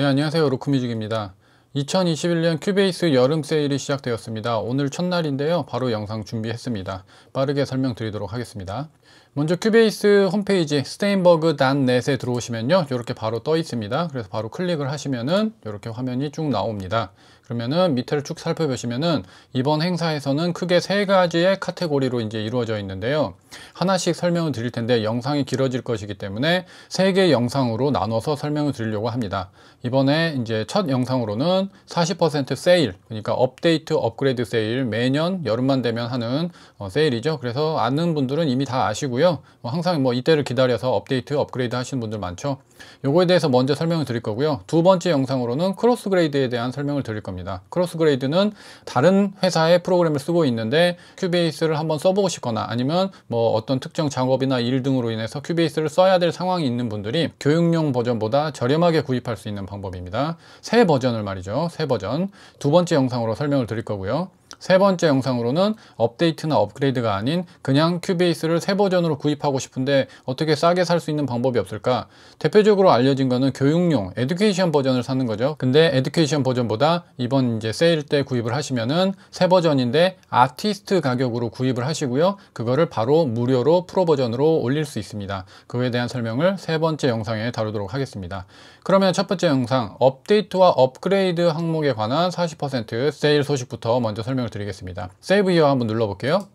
네 안녕하세요 로크뮤직입니다 2021년 큐베이스 여름 세일이 시작되었습니다 오늘 첫날인데요 바로 영상 준비했습니다 빠르게 설명드리도록 하겠습니다 먼저 큐베이스 홈페이지 스테인버그.net에 들어오시면요 이렇게 바로 떠 있습니다 그래서 바로 클릭을 하시면은 이렇게 화면이 쭉 나옵니다 그러면은 밑에를 쭉 살펴보시면은 이번 행사에서는 크게 세 가지의 카테고리로 이제 이루어져 있는데요 하나씩 설명을 드릴 텐데 영상이 길어질 것이기 때문에 세 개의 영상으로 나눠서 설명을 드리려고 합니다 이번에 이제 첫 영상으로는 40% 세일 그러니까 업데이트 업그레이드 세일 매년 여름만 되면 하는 어, 세일이죠 그래서 아는 분들은 이미 다 아시고요 거고요. 뭐 항상 뭐 이때를 기다려서 업데이트, 업그레이드 하시는 분들 많죠. 요거에 대해서 먼저 설명을 드릴 거고요. 두 번째 영상으로는 크로스 그레이드에 대한 설명을 드릴 겁니다. 크로스 그레이드는 다른 회사의 프로그램을 쓰고 있는데 큐베이스를 한번 써보고 싶거나 아니면 뭐 어떤 특정 작업이나 일 등으로 인해서 큐베이스를 써야 될 상황이 있는 분들이 교육용 버전보다 저렴하게 구입할 수 있는 방법입니다. 새 버전을 말이죠. 새 버전. 두 번째 영상으로 설명을 드릴 거고요. 세 번째 영상으로는 업데이트나 업그레이드가 아닌 그냥 큐베이스를 새 버전으로 구입하고 싶은데 어떻게 싸게 살 수 있는 방법이 없을까? 대표적으로 알려진 거는 교육용 에듀케이션 버전을 사는 거죠. 근데 에듀케이션 버전보다 이번 이제 세일 때 구입을 하시면은 새 버전인데 아티스트 가격으로 구입을 하시고요. 그거를 바로 무료로 프로 버전으로 올릴 수 있습니다. 그에 대한 설명을 세 번째 영상에 다루도록 하겠습니다. 그러면 첫 번째 영상 업데이트와 업그레이드 항목에 관한 40% 세일 소식부터 먼저 설명을 드리겠습니다. 세이브 이어 한번 눌러볼게요.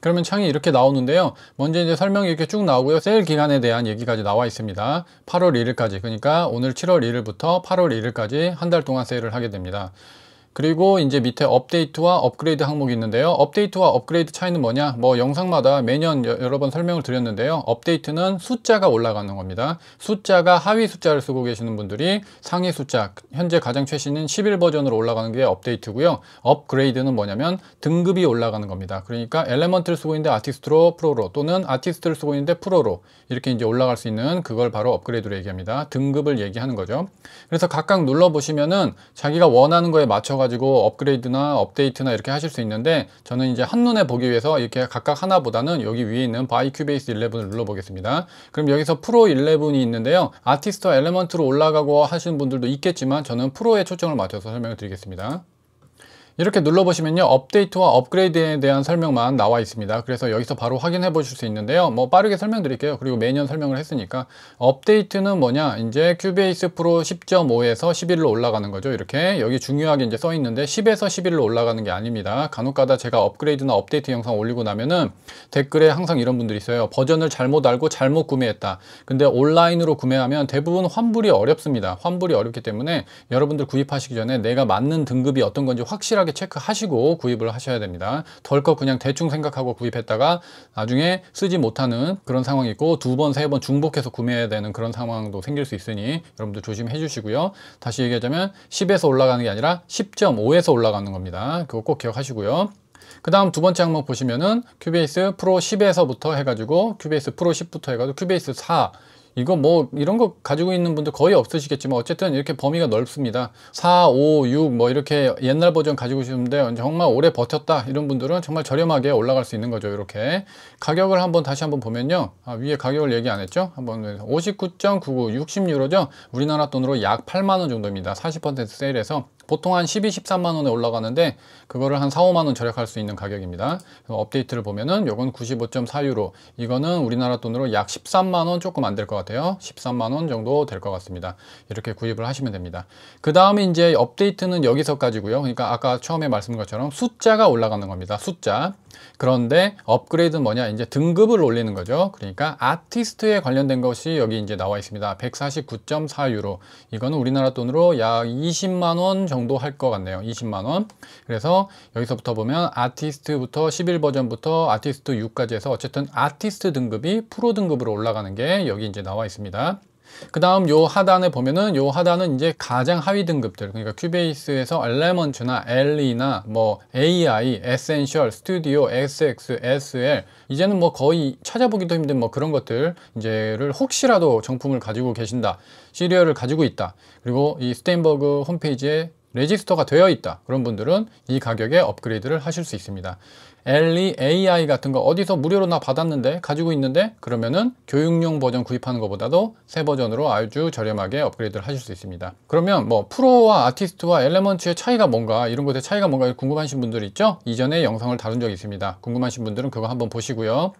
그러면 창이 이렇게 나오는데요. 먼저 이제 설명이 이렇게 쭉 나오고요. 세일 기간에 대한 얘기까지 나와 있습니다. 8월 1일까지 그러니까 오늘 7월 1일부터 8월 1일까지 한 달 동안 세일을 하게 됩니다. 그리고 이제 밑에 업데이트와 업그레이드 항목이 있는데요. 업데이트와 업그레이드 차이는 뭐냐? 뭐 영상마다 매년 여러 번 설명을 드렸는데요. 업데이트는 숫자가 올라가는 겁니다. 숫자가 하위 숫자를 쓰고 계시는 분들이 상위 숫자, 현재 가장 최신인 11 버전으로 올라가는 게 업데이트고요. 업그레이드는 뭐냐면 등급이 올라가는 겁니다. 그러니까 엘레먼트를 쓰고 있는데 아티스트로 프로로 또는 아티스트를 쓰고 있는데 프로로 이렇게 이제 올라갈 수 있는 그걸 바로 업그레이드로 얘기합니다. 등급을 얘기하는 거죠. 그래서 각각 눌러 보시면은 자기가 원하는 거에 맞춰 가지고 가지고 업그레이드나 업데이트나 이렇게 하실 수 있는데 저는 이제 한눈에 보기 위해서 이렇게 각각 하나보다는 여기 위에 있는 바이 큐베이스 11을 눌러 보겠습니다 그럼 여기서 프로 11이 있는데요 아티스트 엘레먼트로 올라가고 하시는 분들도 있겠지만 저는 프로에 초점을 맞춰서 설명을 드리겠습니다 이렇게 눌러보시면요 업데이트와 업그레이드에 대한 설명만 나와 있습니다 그래서 여기서 바로 확인해 보실 수 있는데요 뭐 빠르게 설명드릴게요 그리고 매년 설명을 했으니까 업데이트는 뭐냐 이제 큐베이스 프로 10.5에서 11로 올라가는 거죠 이렇게 여기 중요하게 이제 써 있는데 10에서 11로 올라가는 게 아닙니다 간혹가다 제가 업그레이드나 업데이트 영상 올리고 나면은 댓글에 항상 이런 분들이 있어요 버전을 잘못 알고 잘못 구매했다 근데 온라인으로 구매하면 대부분 환불이 어렵습니다 환불이 어렵기 때문에 여러분들 구입하시기 전에 내가 맞는 등급이 어떤 건지 확실하게 꼼꼼하게 체크하시고 구입을 하셔야 됩니다. 덜컥 그냥 대충 생각하고 구입했다가 나중에 쓰지 못하는 그런 상황이 있고 두 번, 세 번 중복해서 구매해야 되는 그런 상황도 생길 수 있으니 여러분들 조심해 주시고요. 다시 얘기하자면 10에서 올라가는 게 아니라 10.5에서 올라가는 겁니다. 그거 꼭 기억하시고요. 그 다음 두 번째 항목 보시면은 큐베이스 프로 10에서부터 해가지고 큐베이스 프로 10부터 해가지고 큐베이스 4 이거 뭐 이런 거 가지고 있는 분들 거의 없으시겠지만 어쨌든 이렇게 범위가 넓습니다 4, 5, 6 뭐 이렇게 옛날 버전 가지고 계시는데 정말 오래 버텼다 이런 분들은 정말 저렴하게 올라갈 수 있는 거죠 이렇게 가격을 한번 다시 한번 보면요 아, 위에 가격을 얘기 안 했죠 한번 59.99 60유로죠 우리나라 돈으로 약 8만원 정도입니다 40% 세일해서 보통 한 12, 13만 원에 올라가는데 그거를 한 4, 5만 원 절약할 수 있는 가격입니다. 업데이트를 보면은 요건 95.4유로 이거는 우리나라 돈으로 약 13만 원 조금 안 될 것 같아요. 13만 원 정도 될 것 같습니다. 이렇게 구입을 하시면 됩니다. 그 다음에 이제 업데이트는 여기서까지고요. 그러니까 아까 처음에 말씀한 것처럼 숫자가 올라가는 겁니다. 숫자. 그런데 업그레이드는 뭐냐? 이제 등급을 올리는 거죠. 그러니까 아티스트에 관련된 것이 여기 이제 나와 있습니다. 149.4유로. 이거는 우리나라 돈으로 약 20만 원 정도 할 것 같네요. 20만 원. 그래서 여기서부터 보면 아티스트부터 11버전부터 아티스트 6까지 해서 어쨌든 아티스트 등급이 프로 등급으로 올라가는 게 여기 이제 나와 있습니다. 그 다음 요 하단에 보면은 요 하단은 이제 가장 하위 등급들 그러니까 큐베이스에서 엘레먼트나 엘리나 뭐 AI, 에센셜, 스튜디오, XX, SL 이제는 뭐 거의 찾아보기도 힘든 뭐 그런 것들 이제를 혹시라도 정품을 가지고 계신다 시리얼을 가지고 있다 그리고 이 스테인버그 홈페이지에 레지스터가 되어 있다 그런 분들은 이 가격에 업그레이드를 하실 수 있습니다 엘리 AI 같은 거 어디서 무료로 나 받았는데 가지고 있는데 그러면은 교육용 버전 구입하는 것보다도 새 버전으로 아주 저렴하게 업그레이드를 하실 수 있습니다 그러면 뭐 프로와 아티스트와 엘레먼츠의 차이가 뭔가 이런 것의 차이가 뭔가 궁금하신 분들 있죠 이전에 영상을 다룬 적이 있습니다 궁금하신 분들은 그거 한번 보시고요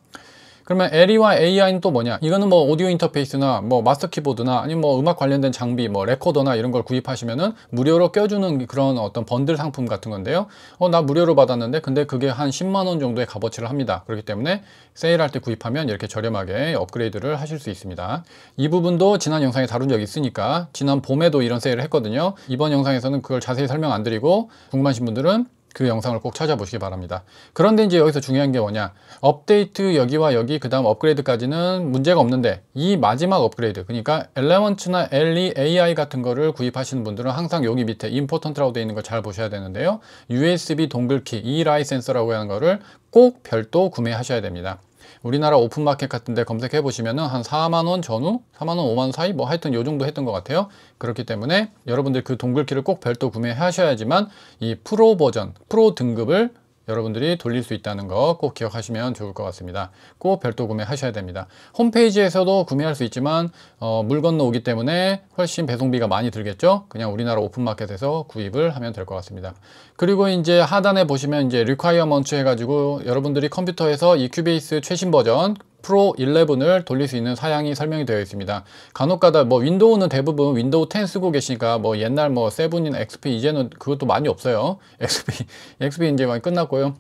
그러면 LE와 AI는 또 뭐냐? 이거는 뭐 오디오 인터페이스나 뭐 마스터 키보드나 아니면 뭐 음악 관련된 장비, 뭐 레코더나 이런 걸 구입하시면은 무료로 껴주는 그런 어떤 번들 상품 같은 건데요. 어, 나 무료로 받았는데 근데 그게 한 10만 원 정도의 값어치를 합니다. 그렇기 때문에 세일할 때 구입하면 이렇게 저렴하게 업그레이드를 하실 수 있습니다. 이 부분도 지난 영상에 다룬 적이 있으니까 지난 봄에도 이런 세일을 했거든요. 이번 영상에서는 그걸 자세히 설명 안 드리고 궁금하신 분들은 그 영상을 꼭 찾아보시기 바랍니다. 그런데 이제 여기서 중요한 게 뭐냐 업데이트 여기와 여기 그 다음 업그레이드까지는 문제가 없는데 이 마지막 업그레이드 그러니까 엘레먼츠나 엘리 AI 같은 거를 구입하시는 분들은 항상 여기 밑에 임포턴트라고 되어 있는 걸잘 보셔야 되는데요. USB 동글키 E 라이센서라고 하는 거를 꼭 별도 구매하셔야 됩니다. 우리나라 오픈마켓 같은 데 검색해 보시면 은한 4만원 전후 4만원 5만원 사이 뭐 하여튼 요 정도 했던 것 같아요 그렇기 때문에 여러분들 그 동글키를 꼭 별도 구매하셔야지만 이 프로 버전 프로 등급을 여러분들이 돌릴 수 있다는 거 꼭 기억하시면 좋을 것 같습니다. 꼭 별도 구매하셔야 됩니다. 홈페이지에서도 구매할 수 있지만 어, 물 건너 오기 때문에 훨씬 배송비가 많이 들겠죠? 그냥 우리나라 오픈마켓에서 구입을 하면 될 것 같습니다. 그리고 이제 하단에 보시면 이제 리콰이어먼트 해가지고 여러분들이 컴퓨터에서 이큐베이스 최신 버전 프로 11을 돌릴 수 있는 사양이 설명이 되어 있습니다. 간혹가다 뭐 윈도우는 대부분 윈도우 10 쓰고 계시니까 뭐 옛날 뭐 세븐이나 XP 이제는 그것도 많이 없어요. XP XP 이제 많이 끝났고요.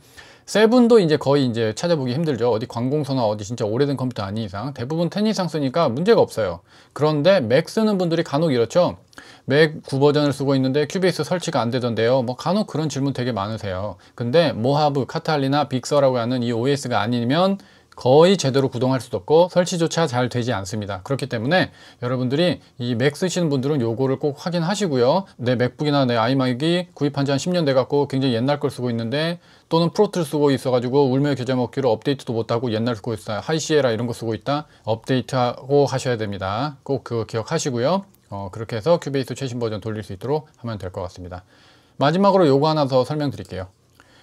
세븐도 이제 거의 이제 찾아보기 힘들죠. 어디 관공서나 어디 진짜 오래된 컴퓨터 아닌 이상 대부분 10 이상 쓰니까 문제가 없어요. 그런데 맥 쓰는 분들이 간혹 이렇죠. 맥 9버전을 쓰고 있는데 큐베이스 설치가 안 되던데요. 뭐 간혹 그런 질문 되게 많으세요. 근데 모하브, 카탈리나, 빅서라고 하는 이 OS가 아니면 거의 제대로 구동할 수도 없고 설치조차 잘 되지 않습니다. 그렇기 때문에 여러분들이 이 맥 쓰시는 분들은 요거를 꼭 확인하시고요. 내 맥북이나 내 아이맥이 구입한 지 한 10년 돼갖고 굉장히 옛날 걸 쓰고 있는데 또는 프로틀 쓰고 있어가지고 울며 겨자 먹기로 업데이트도 못하고 옛날 쓰고 있어요. 하이시에라 이런 거 쓰고 있다. 업데이트하고 하셔야 됩니다. 꼭 그거 기억하시고요. 어, 그렇게 해서 큐베이스 최신 버전 돌릴 수 있도록 하면 될 것 같습니다. 마지막으로 요거 하나 더 설명드릴게요.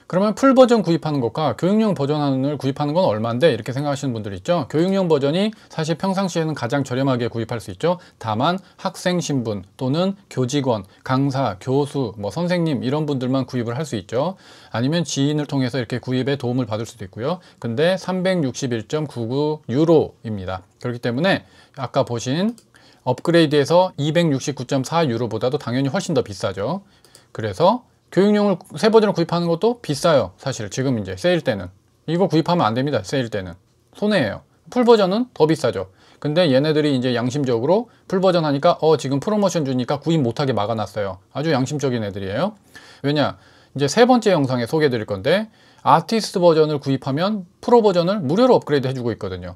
그러면 풀 버전 구입하는 것과 교육용 버전을 구입하는 건 얼마인데 이렇게 생각하시는 분들 있죠 교육용 버전이 사실 평상시에는 가장 저렴하게 구입할 수 있죠 다만 학생 신분 또는 교직원 강사 교수 뭐 선생님 이런 분들만 구입을 할 수 있죠 아니면 지인을 통해서 이렇게 구입에 도움을 받을 수도 있고요 근데 361.99 유로입니다 그렇기 때문에 아까 보신 업그레이드에서 269.4 유로보다도 당연히 훨씬 더 비싸죠 그래서 교육용을 새 버전을 구입하는 것도 비싸요 사실 지금 이제 세일 때는 이거 구입하면 안 됩니다 세일 때는 손해예요 풀 버전은 더 비싸죠 근데 얘네들이 이제 양심적으로 풀 버전 하니까 어 지금 프로모션 주니까 구입 못하게 막아놨어요 아주 양심적인 애들이에요 왜냐 이제 세 번째 영상에 소개해 드릴 건데 아티스트 버전을 구입하면 프로 버전을 무료로 업그레이드 해주고 있거든요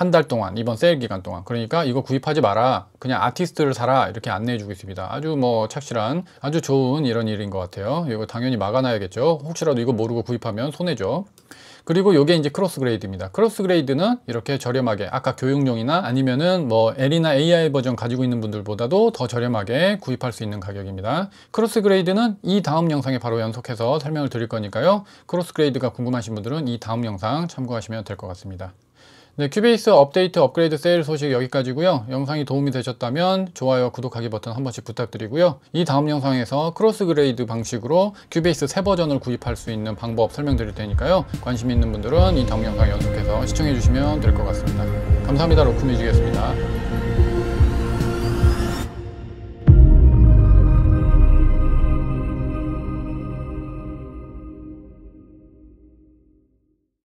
한달 동안 이번 세일 기간 동안 그러니까 이거 구입하지 마라 그냥 아티스트를 사라 이렇게 안내해 주고 있습니다 아주 뭐 착실한 아주 좋은 이런 일인 것 같아요 이거 당연히 막아놔야겠죠 혹시라도 이거 모르고 구입하면 손해죠 그리고 이게 이제 크로스 그레이드입니다 크로스 그레이드는 이렇게 저렴하게 아까 교육용이나 아니면은 뭐 L이나 AI 버전 가지고 있는 분들보다도 더 저렴하게 구입할 수 있는 가격입니다 크로스 그레이드는 이 다음 영상에 바로 연속해서 설명을 드릴 거니까요 크로스 그레이드가 궁금하신 분들은 이 다음 영상 참고하시면 될 것 같습니다 네, 큐베이스 업데이트 업그레이드 세일 소식 여기까지고요. 영상이 도움이 되셨다면 좋아요, 구독하기 버튼 한 번씩 부탁드리고요. 이 다음 영상에서 크로스 그레이드 방식으로 큐베이스 새 버전을 구입할 수 있는 방법 설명드릴 테니까요. 관심 있는 분들은 이 다음 영상 연속해서 시청해 주시면 될 것 같습니다. 감사합니다. 로크뮤직이었습니다.